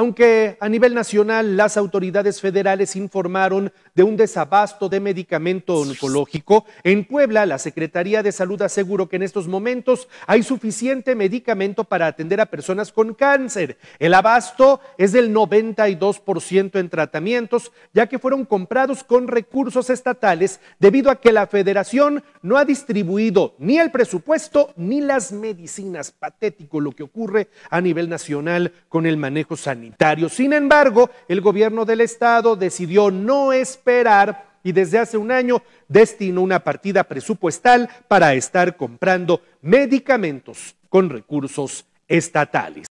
aunque a nivel nacional las autoridades federales informaron de un desabasto de medicamento oncológico, en Puebla la Secretaría de Salud aseguró que en estos momentos hay suficiente medicamento para atender a personas con cáncer. El abasto es del 92% en tratamientos, ya que fueron comprados con recursos estatales debido a que la federación no ha distribuido ni el presupuesto ni las medicinas. Patético lo que ocurre a nivel nacional con el manejo sanitario. Sin embargo, el gobierno del estado decidió no esperar y desde hace un año destinó una partida presupuestal para estar comprando medicamentos con recursos estatales.